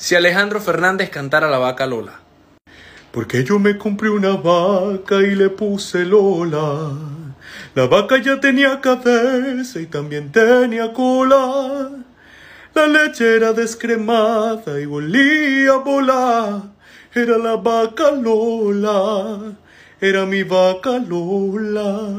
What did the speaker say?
si Alejandro Fernández cantara La Vaca Lola? Porque yo me compré una vaca y le puse Lola. La vaca ya tenía cabeza y también tenía cola. La leche era descremada y volía a volar. Era la vaca Lola. Era mi vaca Lola.